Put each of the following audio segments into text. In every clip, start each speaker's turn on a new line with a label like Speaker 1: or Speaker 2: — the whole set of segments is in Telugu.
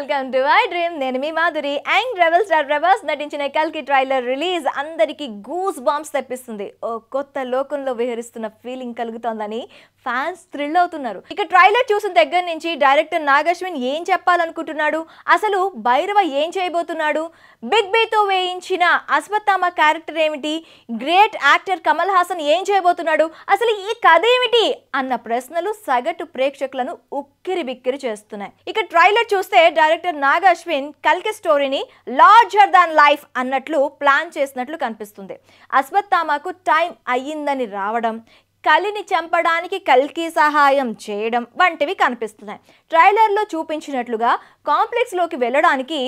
Speaker 1: వెల్కమ్ టు ఐ డ్రీమ్ నేను మీ Madhuri and rebel star Prabhas నటించిన కల్కి ట్రైలర్ రిలీజ్ అందరికీ గూస్ బాంబ్స్ తెప్పిస్తుంది ఓ కొత్త లోకంలో విహరిస్తున్న ఫీలింగ్ కలుగుతోందని ఫ్యాన్స్ థ్రిల్ అవుతున్నారు ఇక ట్రైలర్ చూసిన దగ్గర నుంచి డైరెక్టర్ నాగశ్విన్ ఏం చెప్పాలనుకుంటున్నాడు అసలు భైరవ ఏం చేయబోతున్నాడు బిగ్ బీతో వేయించిన అశ్వత్థామ క్యారెక్టర్ ఏమిటి గ్రేట్ యాక్టర్ కమల్ హాసన్ ఏం చేయబోతున్నాడు అసలు ఈ కథ ఏమిటి అన్న ప్రశ్నలు సగటు ప్రేక్షకులను ఉక్కిరి బిక్కిరి చేస్తున్నాయి ఇక ట్రైలర్ చూస్తే డైరెక్టర్ నాగ అశ్విన్ కల్కి స్టోరీని లార్జర్ దాన్ లైఫ్ అన్నట్లు ప్లాన్ చేసినట్లు కనిపిస్తుంది అశ్వత్థామకు టైం అయ్యిందని రావడం కలిని చంపడానికి కల్కి సహాయం చేయడం వంటివి కనిపిస్తున్నాయి ట్రైలర్లో చూపించినట్లుగా కాంప్లెక్స్లోకి వెళ్ళడానికి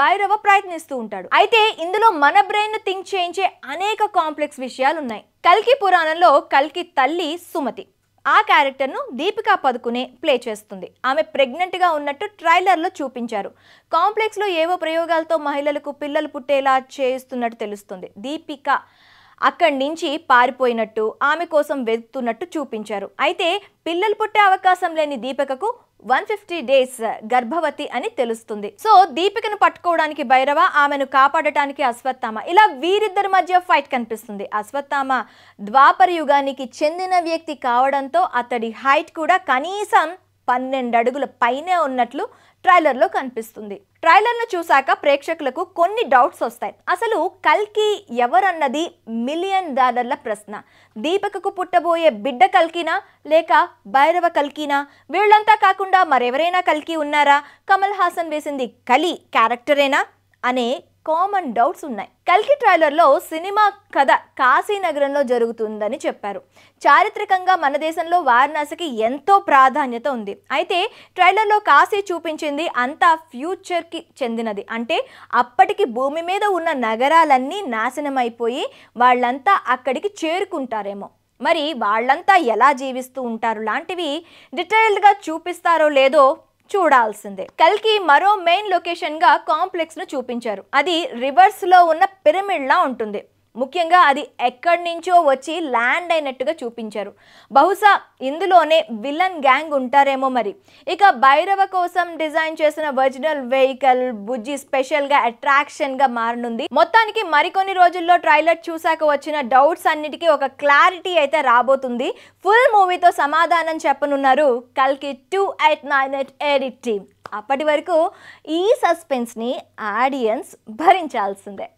Speaker 1: భైరవ ప్రయత్నిస్తూ ఉంటాడు అయితే ఇందులో మన బ్రెయిన్ థింక్ చేయించే అనేక కాంప్లెక్స్ విషయాలు ఉన్నాయి కల్కి పురాణంలో కల్కి తల్లి సుమతి ఆ క్యారెక్టర్ను దీపికా పదుకునే ప్లే చేస్తుంది ఆమె ప్రెగ్నెంట్గా ఉన్నట్టు ట్రైలర్లో చూపించారు కాంప్లెక్స్లో ఏవో ప్రయోగాలతో మహిళలకు పిల్లలు పుట్టేలా చేస్తున్నట్టు తెలుస్తుంది దీపిక అక్కడి నుంచి పారిపోయినట్టు ఆమె కోసం వెతుకుతున్నట్టు చూపించారు అయితే పిల్లలు పుట్టే అవకాశం లేని దీపికకు వన్ ఫిఫ్టీ డేస్ గర్భవతి అని తెలుస్తుంది సో దీపికను పట్టుకోవడానికి భైరవ ఆమెను కాపాడటానికి అశ్వత్థామ ఇలా వీరిద్దరి మధ్య ఫైట్ కనిపిస్తుంది అశ్వత్థామ ద్వాపర యుగానికి చెందిన వ్యక్తి కావడంతో అతడి హైట్ కూడా కనీసం పన్నెండు అడుగుల పైనే ఉన్నట్లు ట్రైలర్లో కనిపిస్తుంది ట్రైలర్ను చూశాక ప్రేక్షకులకు కొన్ని డౌట్స్ వస్తాయి అసలు కల్కి ఎవరన్నది మిలియన్ డాలర్ల ప్రశ్న దీపకకు పుట్టబోయే బిడ్డ కల్కినా లేక భైరవ కల్కినా వీళ్ళంతా కాకుండా మరెవరైనా కల్కి ఉన్నారా కమల్ హాసన్ వేసింది కలి క్యారెక్టరేనా అనే కామన్ డౌట్స్ ఉన్నాయి కల్కి ట్రైలర్లో సినిమా కథ కాశీనగరంలో జరుగుతుందని చెప్పారు చారిత్రకంగా మన దేశంలో వారణాసికి ఎంతో ప్రాధాన్యత ఉంది అయితే ట్రైలర్లో కాశీ చూపించింది అంతా ఫ్యూచర్కి చెందినది అంటే అప్పటికి భూమి మీద ఉన్న నగరాలన్నీ నాశనమైపోయి వాళ్ళంతా అక్కడికి చేరుకుంటారేమో మరి వాళ్ళంతా ఎలా జీవిస్తూ ఉంటారు లాంటివి డీటెయిల్డ్గా చూపిస్తారో లేదో చూడాల్సిందే కల్కి మరో మెయిన్ లొకేషన్గా ను చూపించారు అది రివర్స్లో ఉన్న పిరమిడ్ లా ఉంటుంది ముఖ్యంగా అది ఎక్కడి నుంచో వచ్చి ల్యాండ్ అయినట్టుగా చూపించారు బహుశా ఇందులోనే విలన్ గ్యాంగ్ ఉంటారేమో మరి ఇక భైరవ కోసం డిజైన్ చేసిన ఒరిజినల్ వెహికల్ బుజ్జి స్పెషల్గా అట్రాక్షన్గా మారనుంది మొత్తానికి మరికొన్ని రోజుల్లో ట్రైలర్ చూశాక వచ్చిన డౌట్స్ అన్నిటికీ ఒక క్లారిటీ అయితే రాబోతుంది ఫుల్ మూవీతో సమాధానం చెప్పనున్నారు కల్కి two eight nine eight eight team అప్పటి వరకు ఈ సస్పెన్స్ని ఆడియన్స్ భరించాల్సిందే